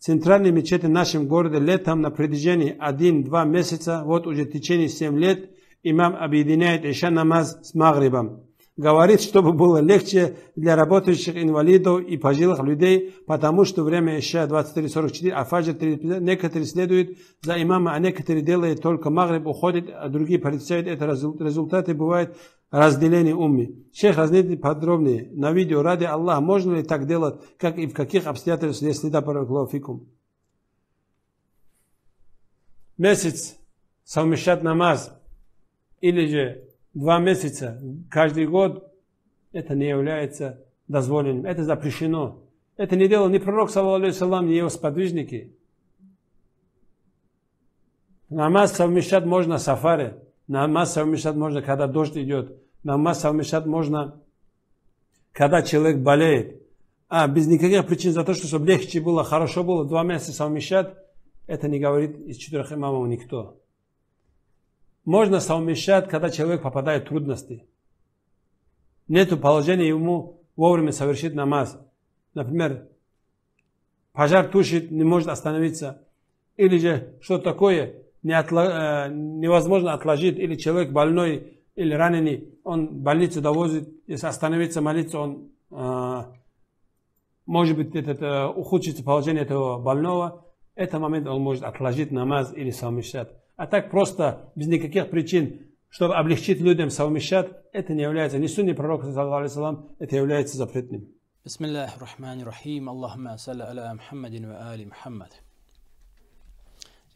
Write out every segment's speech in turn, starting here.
центральной мечети в нашем городе летом на протяжении один-два месяца, вот уже в течение 7 лет, имам объединяет еще намаз с Магрибом. Говорит, чтобы было легче для работающих инвалидов и пожилых людей, потому что время Иша 23.44, а фаджа 3, некоторые следуют за имама, а некоторые делают только Магриб, уходят, а другие представляют это. Результаты бывают разделение умми. Шейх разделит подробнее на видео ради Аллаха, можно ли так делать, как и в каких обстоятельствах, если да, параклауфикум. Месяц совмещать намаз или же два месяца каждый год, это не является дозволенным, это запрещено. Это не делал ни пророк, саллаху ни его сподвижники. Намаз совмещать можно с сафари. На Аммас совмещать можно, когда дождь идет. На Аммас совмещать можно, когда человек болеет. А без никаких причин за то, что чтобы легче было, хорошо было, два месяца совмещать, это не говорит из четырех имамов никто. Можно совмещать, когда человек попадает в трудности. Нету положения ему вовремя совершить намаз. Например, пожар тушит, не может остановиться. Или же что такое, не отла... Э, невозможно отложить, или человек больной или раненый, он в больницу довозит, если остановится молиться, он, э, может быть, это, э, ухудшится положение этого больного, это момент он может отложить намаз или совмещать. А так просто, без никаких причин, чтобы облегчить людям совмещать, это не является ни сунни пророка, это является запретным. بسم الله الرحمن الرحيم اللهم صل على محمد وآل محمد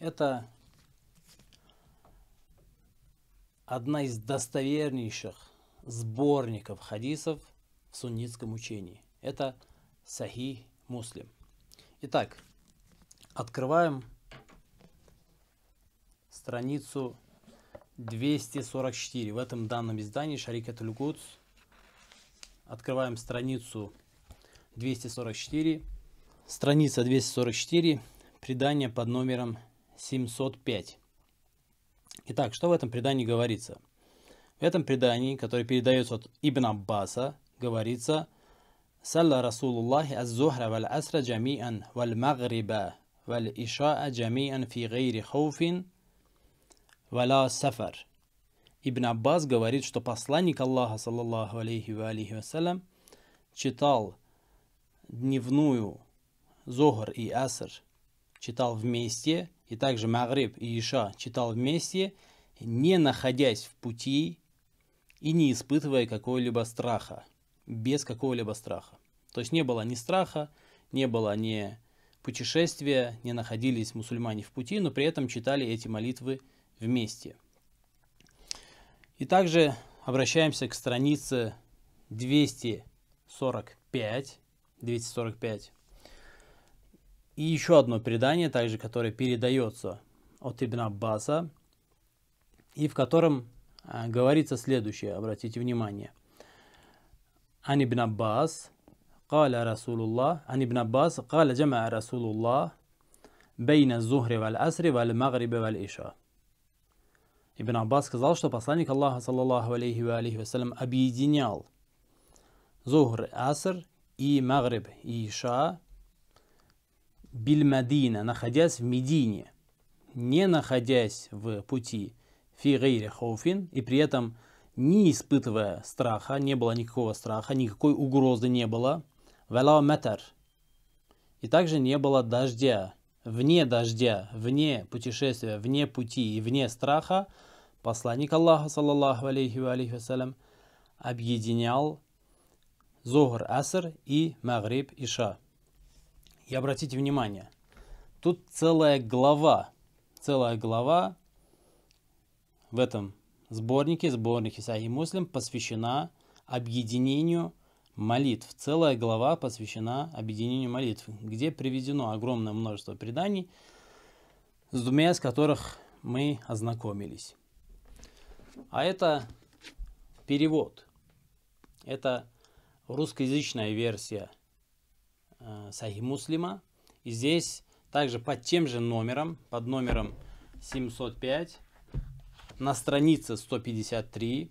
Это одна из достовернейших сборников хадисов в суннитском учении. Это Сахи Муслим. Итак, открываем страницу 244 в этом данном издании Шарикатуль Гудс. Открываем страницу 244. Страница 244, предание под номером 705. Итак, что в этом предании говорится? В этом предании, которое передается от Ибн Аббаса, говорится «Салла Расулуллахи аз-зухра валь-асра джами'ан валь-магриба валь-иша'а джами'ан фи гейри хауфин вала сафар». Ибн Аббас говорит, что посланник Аллаха, саллаллаху алейхи ва алейхи вассалям, читал дневную зухр и Аср, читал вместе и также Магриб и Иша читал вместе, не находясь в пути и не испытывая какого-либо страха, без какого-либо страха. То есть не было ни страха, не было ни путешествия, не находились мусульмане в пути, но при этом читали эти молитвы вместе. И также обращаемся к странице 245, 245 и еще одно предание, также которое передается от Ибн Аббаса, и в котором а, говорится следующее, обратите внимание. Ан Ибн Аббас, قال رسول الله عن ابن عباس قال جمع رسول الله بين الظهر والعصر والمغرب والعشاء Ибн Аббас сказал, что посланник Аллаха, саллаллаху алейхи ва алейхи вассалям, объединял Зухр, Аср и Магриб и Иша бильмадина, находясь в Медине, не находясь в пути фи гейре хоуфин, и при этом не испытывая страха, не было никакого страха, никакой угрозы не было, вала метар, и также не было дождя, вне дождя, вне путешествия, вне пути и вне страха, посланник Аллаха, саллаллаху алейхи ва алейхи вассалям, объединял Зогр Аср и Магриб Иша. И обратите внимание, тут целая глава, целая глава в этом сборнике, сборнике Сахи Муслим, посвящена объединению молитв. Целая глава посвящена объединению молитв, где приведено огромное множество преданий, с двумя из которых мы ознакомились. А это перевод. Это русскоязычная версия – Э, Сахи Муслима. И здесь также под тем же номером, под номером 705, на странице 153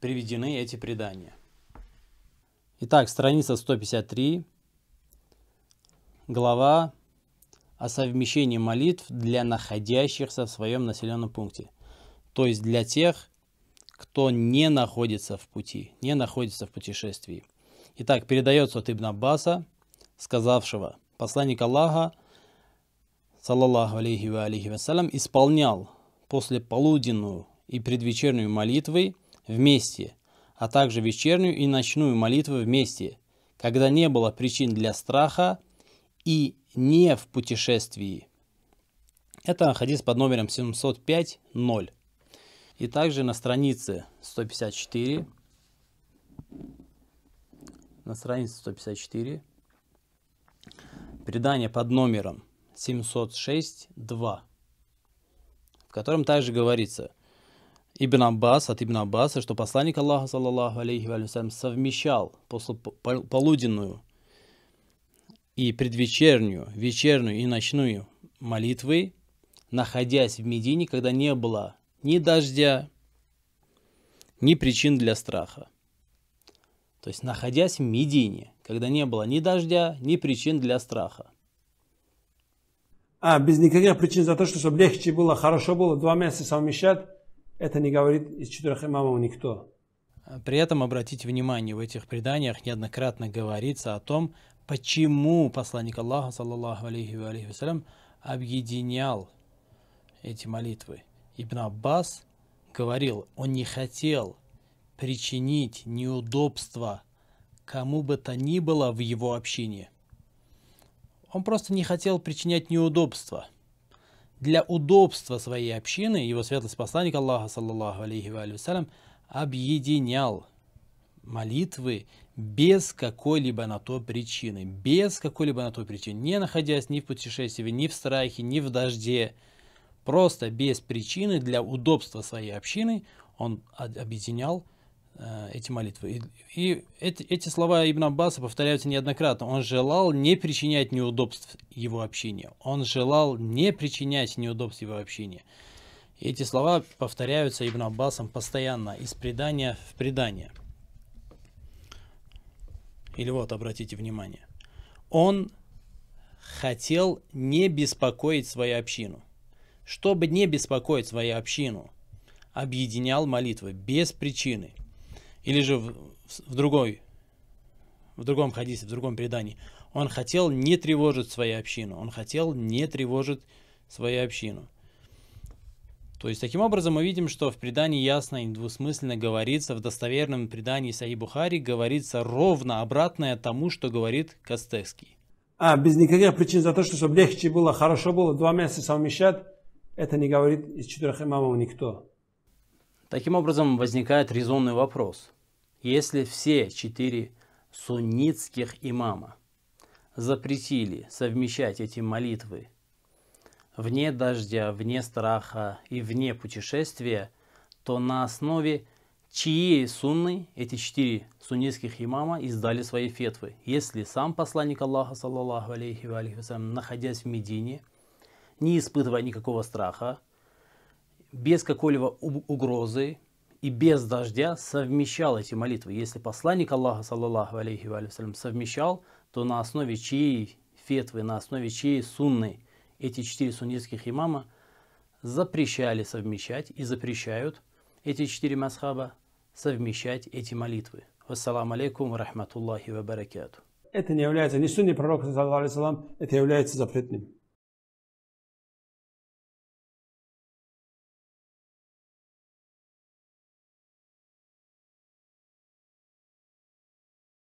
приведены эти предания. Итак, страница 153, глава о совмещении молитв для находящихся в своем населенном пункте. То есть для тех, кто не находится в пути, не находится в путешествии. Итак, передается от Ибн Аббаса, сказавшего, посланник Аллаха, саллаллаху алейхи ва алейхи вассалям, исполнял после полуденную и предвечернюю молитвы вместе, а также вечернюю и ночную молитвы вместе, когда не было причин для страха и не в путешествии. Это хадис под номером 705.0. И также на странице 154 на странице 154. Предание под номером 706.2, в котором также говорится Ибн Аббас, от Ибн Аббаса, что посланник Аллаха, саллаллаху алейхи вассалям, совмещал после полуденную и предвечернюю, вечернюю и ночную молитвы, находясь в Медине, когда не было ни дождя, ни причин для страха то есть находясь в Медине, когда не было ни дождя, ни причин для страха. А, без никаких причин за то, что чтобы легче было, хорошо было, два месяца совмещать, это не говорит из четырех имамов никто. При этом обратите внимание, в этих преданиях неоднократно говорится о том, почему посланник Аллаха, саллаллаху алейхи ва алейхи вассалям, объединял эти молитвы. Ибн Аббас говорил, он не хотел причинить неудобства кому бы то ни было в его общине. Он просто не хотел причинять неудобства. Для удобства своей общины его светлость посланник Аллаха, саллаллаху алейхи ва салям, объединял молитвы без какой-либо на то причины, без какой-либо на то причины, не находясь ни в путешествии, ни в страхе, ни в дожде, просто без причины для удобства своей общины он объединял Э, эти молитвы. И, и эти, эти слова Ибн Аббаса повторяются неоднократно. Он желал не причинять неудобств его общения. Он желал не причинять неудобств его общения. И эти слова повторяются Ибн Аббасом постоянно, из предания в предание. Или вот, обратите внимание. Он хотел не беспокоить свою общину. Чтобы не беспокоить свою общину, объединял молитвы без причины – или же в, в другой, в другом хадисе, в другом предании, он хотел не тревожить свою общину, он хотел не тревожить свою общину. То есть, таким образом, мы видим, что в предании ясно и двусмысленно говорится, в достоверном предании саи Бухари говорится ровно обратное тому, что говорит Костевский. А, без никаких причин за то, что, чтобы легче было, хорошо было, два месяца совмещать, это не говорит из четырех имамов никто. Таким образом, возникает резонный вопрос. Если все четыре суннитских имама запретили совмещать эти молитвы вне дождя, вне страха и вне путешествия, то на основе чьей сунны эти четыре суннитских имама издали свои фетвы. Если сам посланник Аллаха, саллаллаху алейхи ва алейхи находясь в Медине, не испытывая никакого страха, без какой-либо угрозы и без дождя совмещал эти молитвы. Если посланник Аллаха, саллаллаху алейхи ва совмещал, то на основе чьей фетвы, на основе чьей сунны эти четыре суннитских имама запрещали совмещать и запрещают эти четыре масхаба совмещать эти молитвы. Вассаламу алейкум рахматуллахи ва баракату. Это не является ни сунни пророка, Саллаллаху это является запретным.